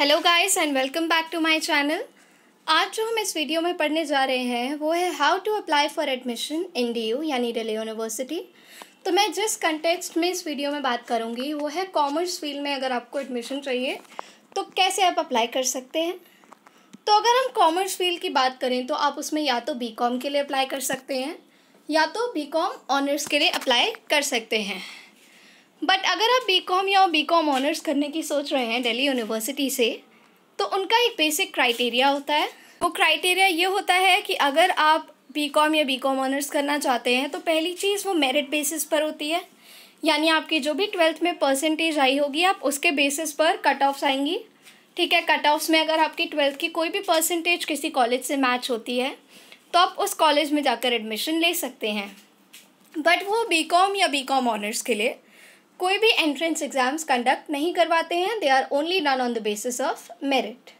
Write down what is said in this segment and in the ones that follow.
hello guys and welcome back to my channel आज जो हम इस वीडियो में पढ़ने जा रहे हैं वो है how to apply for admission in D U यानी दिल्ली यूनिवर्सिटी तो मैं जिस कंटेक्स्ट में इस वीडियो में बात करूँगी वो है कॉमर्स फील्ड में अगर आपको एडमिशन चाहिए तो कैसे आप अप्लाई कर सकते हैं तो अगर हम कॉमर्स फील्ड की बात करें तो आप उसमें या तो बी के लिए अप्लाई कर सकते हैं या तो बी ऑनर्स के लिए अप्लाई कर सकते हैं बट अगर आप बी कॉम या बी कॉम ऑनर्स करने की सोच रहे हैं दिल्ली यूनिवर्सिटी से तो उनका एक बेसिक क्राइटेरिया होता है वो क्राइटेरिया ये होता है कि अगर आप बी कॉम या बी कॉम ऑनर्स करना चाहते हैं तो पहली चीज़ वो मेरिट बेसिस पर होती है यानी आपकी जो भी ट्वेल्थ में परसेंटेज आई होगी आप उसके बेसिस पर कट ऑफ्स आएंगी ठीक है कट ऑफ्स में अगर आपकी ट्वेल्थ की कोई भी परसेंटेज किसी कॉलेज से मैच होती है तो आप उस कॉलेज में जाकर एडमिशन ले सकते हैं बट वो बी कॉम या बी कॉम ऑनर्स के लिए कोई भी एंट्रेंस एग्ज़ाम्स कंडक्ट नहीं करवाते हैं they are only done on the basis of merit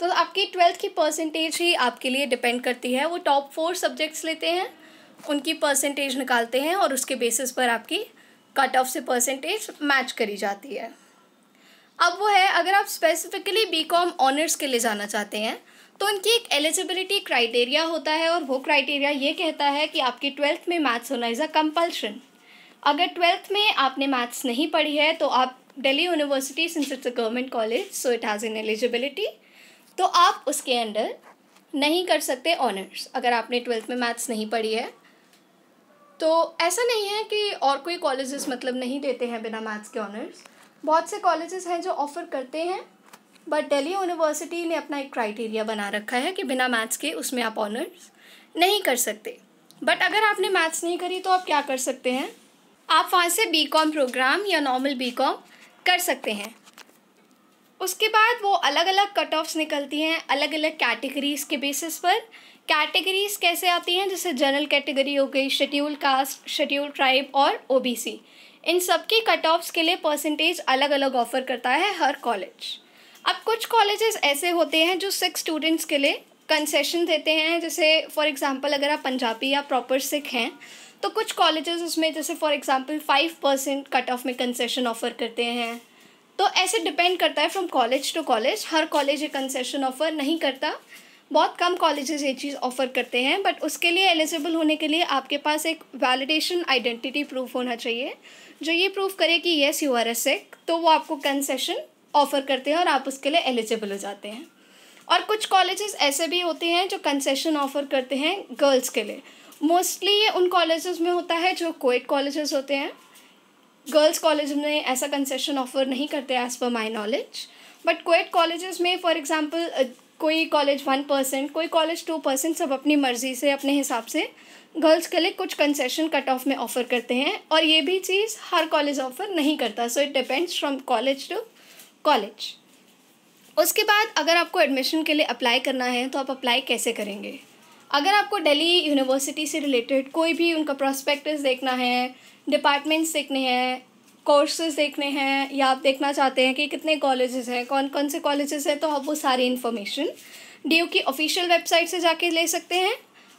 तो आपकी ट्वेल्थ की परसेंटेज ही आपके लिए डिपेंड करती है वो टॉप फोर सब्जेक्ट्स लेते हैं उनकी परसेंटेज निकालते हैं और उसके बेसिस पर आपकी कट ऑफ से परसेंटेज मैच करी जाती है अब वो है अगर आप स्पेसिफिकली बी कॉम ऑनर्स के लिए जाना चाहते हैं तो उनकी एक एलिजिबिलिटी क्राइटेरिया होता है और वो क्राइटेरिया ये कहता है कि आपकी ट्वेल्थ में मैथ्स होना इज़ अ कंपल्शन अगर ट्वेल्थ में आपने मैथ्स नहीं पढ़ी है तो आप Delhi University since it's a government college so it has in eligibility तो आप उसके अंडर नहीं कर सकते ऑनर्स अगर आपने ट्वेल्थ में मैथ्स नहीं पढ़ी है तो ऐसा नहीं है कि और कोई कॉलेजेस मतलब नहीं देते हैं बिना मैथ्स के ऑनर्स बहुत से कॉलेजेस हैं जो ऑफ़र करते हैं बट दिल्ली यूनिवर्सिटी ने अपना एक क्राइटेरिया बना रखा है कि बिना मैथ्स के उसमें आप ऑनर्स नहीं कर सकते बट अगर आपने मैथ्स नहीं करी तो आप क्या कर सकते हैं आप वहाँ से बी कॉम प्रोग्राम या नॉर्मल बी कॉम कर सकते हैं उसके बाद वो अलग अलग कट ऑफ्स निकलती हैं अलग अलग कैटेगरीज़ के बेसिस पर कैटेगरीज़ कैसे आती हैं जैसे जनरल कैटेगरी हो गई शेड्यूल कास्ट शेड्यूल ट्राइब और सी इन सब की कट ऑफ्स के लिए परसेंटेज अलग अलग ऑफ़र करता है हर कॉलेज अब कुछ कॉलेजेस ऐसे होते हैं जो सिख स्टूडेंट्स के लिए कंसेशन देते हैं जैसे फॉर एग्ज़ाम्पल अगर आप पंजाबी या प्रॉपर सिख हैं तो कुछ कॉलेजेस उसमें जैसे for example five percent cut off में कंसेशन ऑफ़र करते हैं तो ऐसे डिपेंड करता है फ्रॉम कॉलेज टू कॉलेज हर कॉलेज ये कंसेशन ऑफ़र नहीं करता बहुत कम कॉलेजेस ये चीज़ ऑफ़र करते हैं बट उसके लिए एलिजिबल होने के लिए आपके पास एक वैलिडेशन आइडेंटिटी प्रूफ होना चाहिए जो ये प्रूफ करे कि येस यू आर एस एक् तो वो आपको कंसेशन ऑफ़र करते हैं और आप उसके लिए एलिजिबल हो जाते हैं और कुछ कॉलेजेस ऐसे भी होते हैं जो कंसेशन ऑफ़र करते हैं गर्ल्स के लिए मोस्टली ये उन कॉलेजेस में होता है जो कोएड कॉलेजेस होते हैं गर्ल्स कॉलेज में ऐसा कंसेशन ऑफर नहीं करते as per my knowledge but coed colleges में फॉर एग्ज़ाम्पल कोई कॉलेज वन परसेंट कोई कॉलेज टू परसेंट सब अपनी मर्ज़ी से अपने हिसाब से गर्ल्स के लिए कुछ कंसेशन कट ऑफ में ऑफ़र करते हैं और ये भी चीज़ हर कॉलेज ऑफ़र नहीं करता so it depends from college to college उसके बाद अगर आपको एडमिशन के लिए अप्लाई करना है तो आप अप्लाई कैसे करेंगे अगर आपको दिल्ली यूनिवर्सिटी से रिलेटेड कोई भी उनका प्रोस्पेक्टस देखना है डिपार्टमेंट्स देखने हैं कोर्सेज देखने हैं या आप देखना चाहते हैं कि कितने कॉलेजेस हैं कौन कौन से कॉलेजेस हैं तो आप वो सारी इन्फॉर्मेशन डी की ऑफिशियल वेबसाइट से जाके ले सकते हैं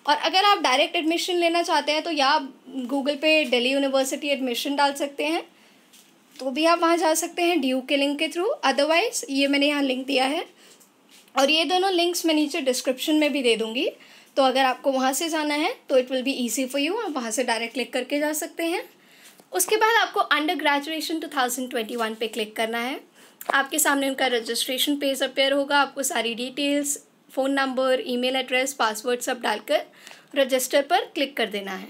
और अगर आप डायरेक्ट एडमिशन लेना चाहते हैं तो या आप गूगल पे दिल्ली यूनिवर्सिटी एडमिशन डाल सकते हैं तो भी आप वहाँ जा सकते हैं डी के लिंक के थ्रू अदरवाइज़ ये मैंने यहाँ लिंक दिया है और ये दोनों लिंक्स मैं नीचे डिस्क्रिप्शन में भी दे दूँगी तो अगर आपको वहाँ से जाना है तो it will be easy for you आप वहाँ से डायरेक्ट क्लिक करके जा सकते हैं उसके बाद आपको under graduation two thousand twenty one पर क्लिक करना है आपके सामने उनका रजिस्ट्रेशन पेज अपेयर होगा आपको सारी details phone number email address password सब डालकर रजिस्टर पर क्लिक कर देना है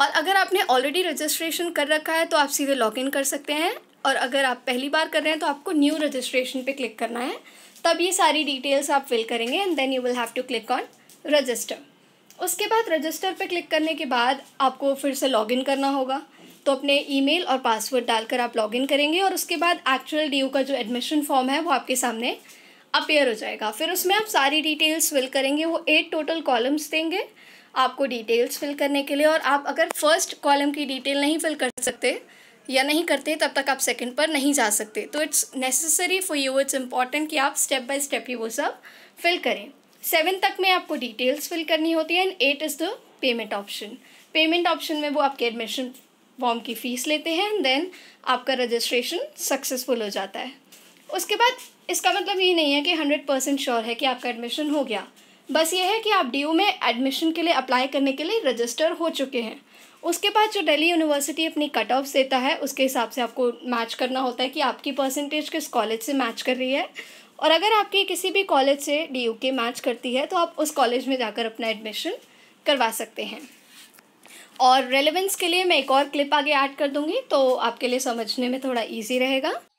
और अगर आपने ऑलरेडी रजिस्ट्रेशन कर रखा है तो आप सीधे लॉगिन कर सकते हैं और अगर आप पहली बार कर रहे हैं तो आपको न्यू रजिस्ट्रेशन पे क्लिक करना है तब ये सारी डिटेल्स आप फिल करेंगे and then you will have to click on register उसके बाद रजिस्टर पर क्लिक करने के बाद आपको फिर से लॉगिन करना होगा तो अपने ईमेल और पासवर्ड डालकर आप लॉगिन करेंगे और उसके बाद एक्चुअल डी का जो एडमिशन फॉर्म है वो आपके सामने अपेयर हो जाएगा फिर उसमें आप सारी डिटेल्स फिल करेंगे वो एट टोटल कॉलम्स देंगे आपको डिटेल्स फिल करने के लिए और आप अगर फर्स्ट कॉलम की डिटेल नहीं फिल कर सकते या नहीं करते तब तक आप सेकंड पर नहीं जा सकते तो it's necessary for you it's important कि आप स्टेप बाय स्टेप ही वो सब फिल करें सेवन तक में आपको डिटेल्स फिल करनी होती है and eight is the payment option payment option में वो आपके एडमिशन फॉर्म की फ़ीस लेते हैं एंड देन आपका रजिस्ट्रेशन सक्सेसफुल हो जाता है उसके बाद इसका मतलब ये नहीं है कि हंड्रेड परसेंट श्योर है कि आपका एडमिशन हो गया बस ये है कि आप डी में एडमिशन के लिए अप्लाई करने के लिए रजिस्टर हो चुके हैं उसके बाद जो दिल्ली यूनिवर्सिटी अपनी कट ऑफ देता है उसके हिसाब से आपको मैच करना होता है कि आपकी परसेंटेज किस कॉलेज से मैच कर रही है और अगर आपकी किसी भी कॉलेज से डी के मैच करती है तो आप उस कॉलेज में जाकर अपना एडमिशन करवा सकते हैं और रेलेवेंस के लिए मैं एक और क्लिप आगे ऐड कर दूंगी तो आपके लिए समझने में थोड़ा इजी रहेगा